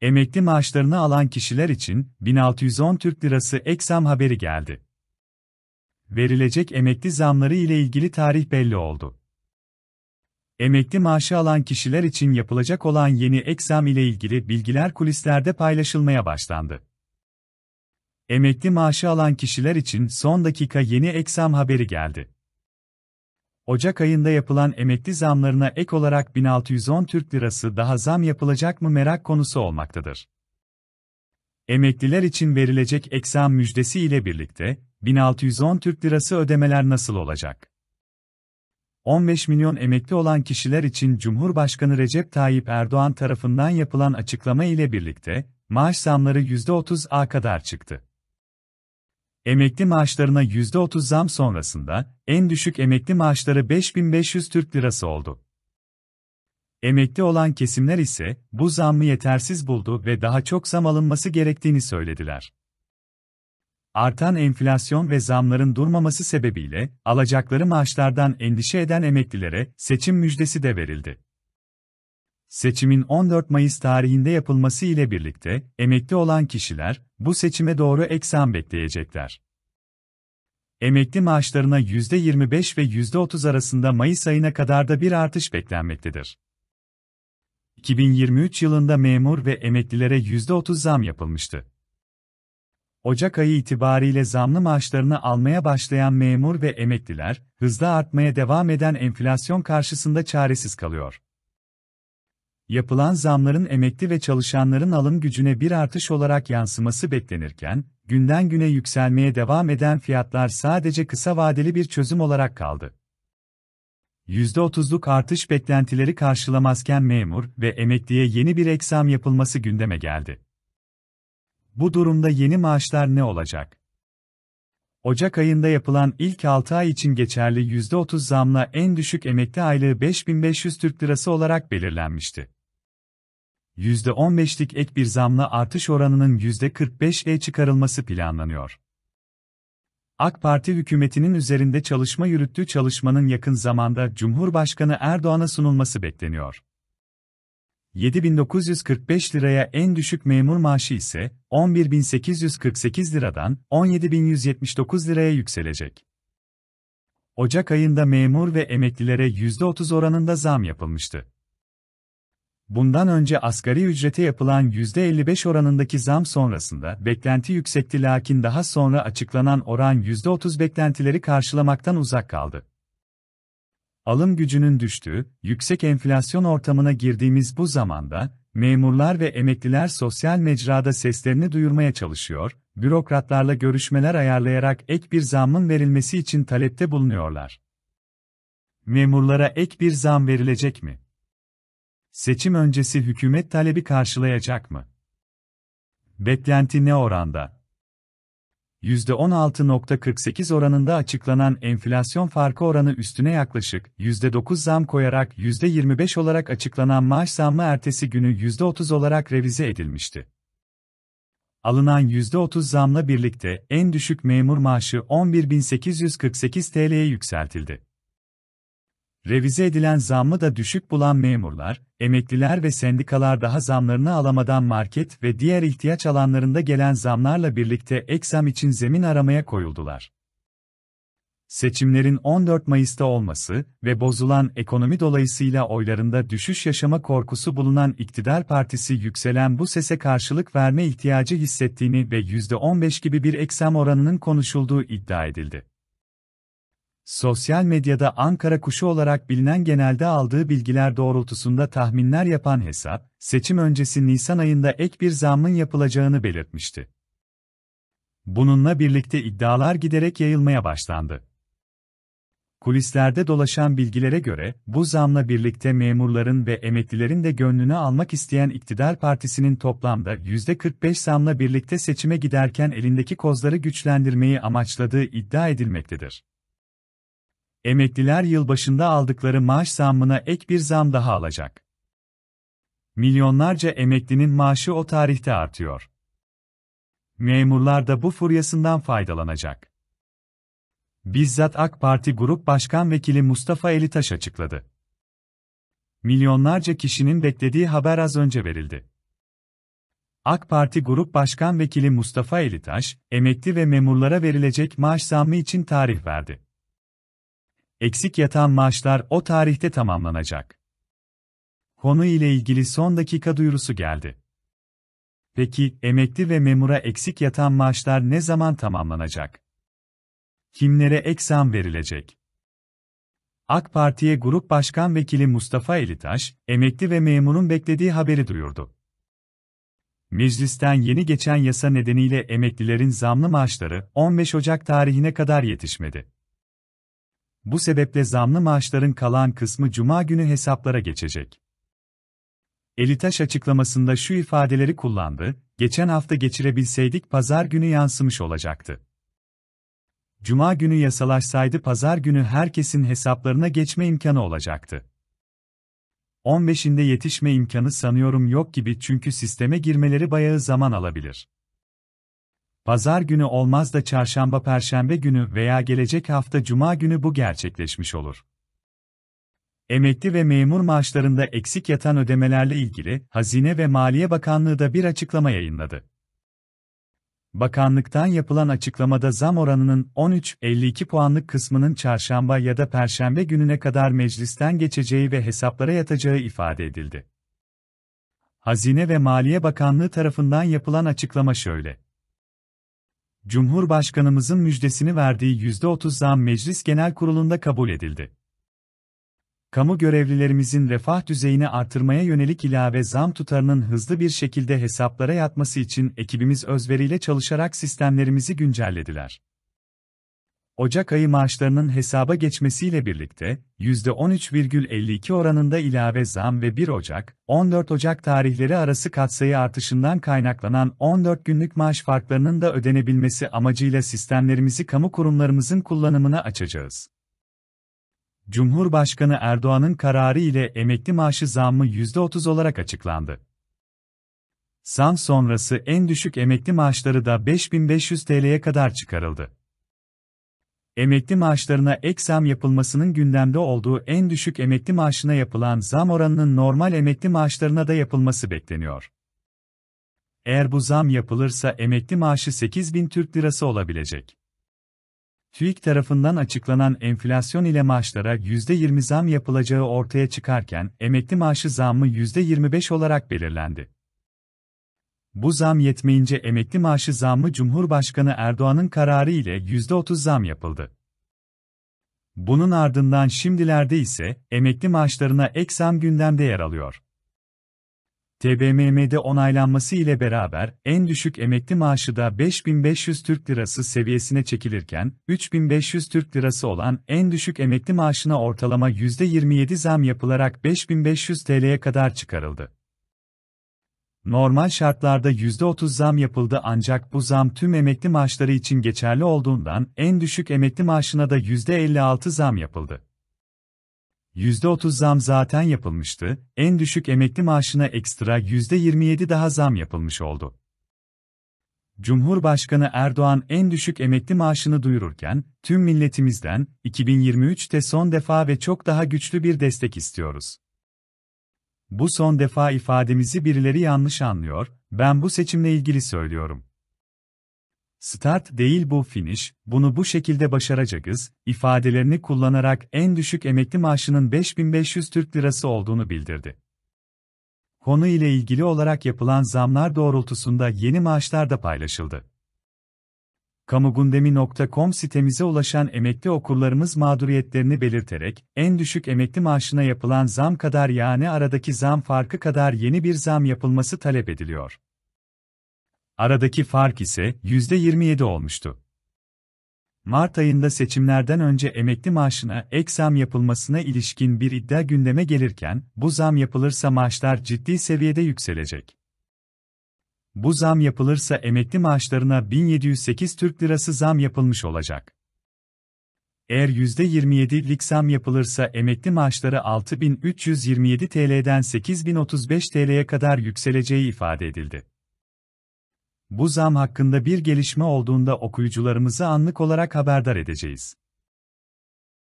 Emekli maaşlarını alan kişiler için 1610 Türk Lirası ek zam haberi geldi. Verilecek emekli zamları ile ilgili tarih belli oldu. Emekli maaşı alan kişiler için yapılacak olan yeni ek zam ile ilgili bilgiler kulislerde paylaşılmaya başlandı. Emekli maaşı alan kişiler için son dakika yeni ek zam haberi geldi. Ocak ayında yapılan emekli zamlarına ek olarak 1610 Türk Lirası daha zam yapılacak mı merak konusu olmaktadır. Emekliler için verilecek ek zam müjdesi ile birlikte 1610 Türk Lirası ödemeler nasıl olacak? 15 milyon emekli olan kişiler için Cumhurbaşkanı Recep Tayyip Erdoğan tarafından yapılan açıklama ile birlikte maaş zamları %30'a kadar çıktı. Emekli maaşlarına %30 zam sonrasında, en düşük emekli maaşları 5500 Türk Lirası oldu. Emekli olan kesimler ise, bu zammı yetersiz buldu ve daha çok zam alınması gerektiğini söylediler. Artan enflasyon ve zamların durmaması sebebiyle, alacakları maaşlardan endişe eden emeklilere seçim müjdesi de verildi. Seçimin 14 Mayıs tarihinde yapılması ile birlikte emekli olan kişiler bu seçime doğru eksen bekleyecekler. Emekli maaşlarına %25 ve %30 arasında Mayıs ayına kadar da bir artış beklenmektedir. 2023 yılında memur ve emeklilere %30 zam yapılmıştı. Ocak ayı itibariyle zamlı maaşlarını almaya başlayan memur ve emekliler, hızla artmaya devam eden enflasyon karşısında çaresiz kalıyor yapılan zamların emekli ve çalışanların alım gücüne bir artış olarak yansıması beklenirken, günden güne yükselmeye devam eden fiyatlar sadece kısa vadeli bir çözüm olarak kaldı. %30'luk artış beklentileri karşılamazken memur ve emekliye yeni bir ek zam yapılması gündeme geldi. Bu durumda yeni maaşlar ne olacak? Ocak ayında yapılan ilk 6 ay için geçerli %30 zamla en düşük emekli aylığı 5500 Türk Lirası olarak belirlenmişti. %15'lik ek bir zamla artış oranının %45'e çıkarılması planlanıyor. AK Parti hükümetinin üzerinde çalışma yürüttüğü çalışmanın yakın zamanda Cumhurbaşkanı Erdoğan'a sunulması bekleniyor. 7945 liraya en düşük memur maaşı ise 11848 liradan 17179 liraya yükselecek. Ocak ayında memur ve emeklilere %30 oranında zam yapılmıştı bundan önce asgari ücrete yapılan %55 oranındaki zam sonrasında beklenti yüksekti lakin daha sonra açıklanan oran %30 beklentileri karşılamaktan uzak kaldı. Alım gücünün düştüğü, yüksek enflasyon ortamına girdiğimiz bu zamanda, memurlar ve emekliler sosyal mecrada seslerini duyurmaya çalışıyor, bürokratlarla görüşmeler ayarlayarak ek bir zammın verilmesi için talepte bulunuyorlar. Memurlara ek bir zam verilecek mi? Seçim öncesi hükümet talebi karşılayacak mı? Beklenti ne oranda? %16.48 oranında açıklanan enflasyon farkı oranı üstüne yaklaşık %9 zam koyarak %25 olarak açıklanan maaş zammı ertesi günü %30 olarak revize edilmişti. Alınan %30 zamla birlikte en düşük memur maaşı 11.848 TL'ye yükseltildi. Revize edilen zammı da düşük bulan memurlar, emekliler ve sendikalar daha zamlarını alamadan market ve diğer ihtiyaç alanlarında gelen zamlarla birlikte ek zam için zemin aramaya koyuldular. Seçimlerin 14 Mayıs'ta olması ve bozulan ekonomi dolayısıyla oylarında düşüş yaşama korkusu bulunan iktidar partisi yükselen bu sese karşılık verme ihtiyacı hissettiğini ve %15 gibi bir eksem oranının konuşulduğu iddia edildi. Sosyal medyada Ankara kuşu olarak bilinen genelde aldığı bilgiler doğrultusunda tahminler yapan hesap, seçim öncesi Nisan ayında ek bir zammın yapılacağını belirtmişti. Bununla birlikte iddialar giderek yayılmaya başlandı. Kulislerde dolaşan bilgilere göre, bu zamla birlikte memurların ve emeklilerin de gönlünü almak isteyen iktidar partisinin toplamda %45 zamla birlikte seçime giderken elindeki kozları güçlendirmeyi amaçladığı iddia edilmektedir. Emekliler yılbaşında aldıkları maaş zammına ek bir zam daha alacak. Milyonlarca emeklinin maaşı o tarihte artıyor. Memurlar da bu furyasından faydalanacak. Bizzat AK Parti Grup Başkan Vekili Mustafa Elitaş açıkladı. Milyonlarca kişinin beklediği haber az önce verildi. AK Parti Grup Başkan Vekili Mustafa Elitaş, emekli ve memurlara verilecek maaş zammı için tarih verdi. Eksik yatan maaşlar o tarihte tamamlanacak. Konu ile ilgili son dakika duyurusu geldi. Peki emekli ve memura eksik yatan maaşlar ne zaman tamamlanacak? Kimlere ek zam verilecek? AK Parti'ye Grup Başkan Vekili Mustafa Elitaş, emekli ve memurun beklediği haberi duyurdu. Meclisten yeni geçen yasa nedeniyle emeklilerin zamlı maaşları 15 Ocak tarihine kadar yetişmedi. Bu sebeple zamlı maaşların kalan kısmı cuma günü hesaplara geçecek. Elitaş açıklamasında şu ifadeleri kullandı, geçen hafta geçirebilseydik pazar günü yansımış olacaktı. Cuma günü yasalaşsaydı pazar günü herkesin hesaplarına geçme imkanı olacaktı. 15'inde yetişme imkanı sanıyorum yok gibi çünkü sisteme girmeleri bayağı zaman alabilir. Pazar günü olmaz da çarşamba perşembe günü veya gelecek hafta cuma günü bu gerçekleşmiş olur. Emekli ve memur maaşlarında eksik yatan ödemelerle ilgili Hazine ve Maliye Bakanlığı da bir açıklama yayınladı. Bakanlıktan yapılan açıklamada zam oranının 13.52 puanlık kısmının çarşamba ya da perşembe gününe kadar meclisten geçeceği ve hesaplara yatacağı ifade edildi. Hazine ve Maliye Bakanlığı tarafından yapılan açıklama şöyle: Cumhurbaşkanımızın müjdesini verdiği %30 zam Meclis Genel Kurulu'nda kabul edildi. Kamu görevlilerimizin refah düzeyini artırmaya yönelik ilave zam tutarının hızlı bir şekilde hesaplara yatması için ekibimiz özveriyle çalışarak sistemlerimizi güncellediler. Ocak ayı maaşlarının hesaba geçmesiyle birlikte, %13,52 oranında ilave zam ve 1 Ocak, 14 Ocak tarihleri arası katsayı artışından kaynaklanan 14 günlük maaş farklarının da ödenebilmesi amacıyla sistemlerimizi kamu kurumlarımızın kullanımına açacağız. Cumhurbaşkanı Erdoğan'ın kararı ile emekli maaşı zammı %30 olarak açıklandı. Zam sonrası en düşük emekli maaşları da 5500 TL'ye kadar çıkarıldı. Emekli maaşlarına ek zam yapılmasının gündemde olduğu en düşük emekli maaşına yapılan zam oranının normal emekli maaşlarına da yapılması bekleniyor. Eğer bu zam yapılırsa emekli maaşı 8 bin Türk lirası olabilecek. TÜİK tarafından açıklanan enflasyon ile maaşlara %20 zam yapılacağı ortaya çıkarken emekli maaşı zammı %25 olarak belirlendi. Bu zam yetmeyince emekli maaşı zammı Cumhurbaşkanı Erdoğan'ın kararı ile %30 zam yapıldı. Bunun ardından şimdilerde ise emekli maaşlarına ek zam gündemde yer alıyor. TBMM'de onaylanması ile beraber en düşük emekli maaşı da 5500 Türk Lirası seviyesine çekilirken 3500 Türk Lirası olan en düşük emekli maaşına ortalama %27 zam yapılarak 5500 TL'ye kadar çıkarıldı. Normal şartlarda %30 zam yapıldı ancak bu zam tüm emekli maaşları için geçerli olduğundan en düşük emekli maaşına da %56 zam yapıldı. %30 zam zaten yapılmıştı, en düşük emekli maaşına ekstra %27 daha zam yapılmış oldu. Cumhurbaşkanı Erdoğan en düşük emekli maaşını duyururken, tüm milletimizden 2023'te son defa ve çok daha güçlü bir destek istiyoruz. Bu son defa ifademizi birileri yanlış anlıyor, ben bu seçimle ilgili söylüyorum. Start değil bu finish, bunu bu şekilde başaracağız, ifadelerini kullanarak en düşük emekli maaşının 5500 Türk Lirası olduğunu bildirdi. Konu ile ilgili olarak yapılan zamlar doğrultusunda yeni maaşlar da paylaşıldı kamugundemi.com sitemize ulaşan emekli okurlarımız mağduriyetlerini belirterek, en düşük emekli maaşına yapılan zam kadar yani aradaki zam farkı kadar yeni bir zam yapılması talep ediliyor. Aradaki fark ise %27 olmuştu. Mart ayında seçimlerden önce emekli maaşına ek zam yapılmasına ilişkin bir iddia gündeme gelirken, bu zam yapılırsa maaşlar ciddi seviyede yükselecek. Bu zam yapılırsa emekli maaşlarına 1708 Türk Lirası zam yapılmış olacak. Eğer %27'lik zam yapılırsa emekli maaşları 6327 TL'den 8035 TL'ye kadar yükseleceği ifade edildi. Bu zam hakkında bir gelişme olduğunda okuyucularımızı anlık olarak haberdar edeceğiz.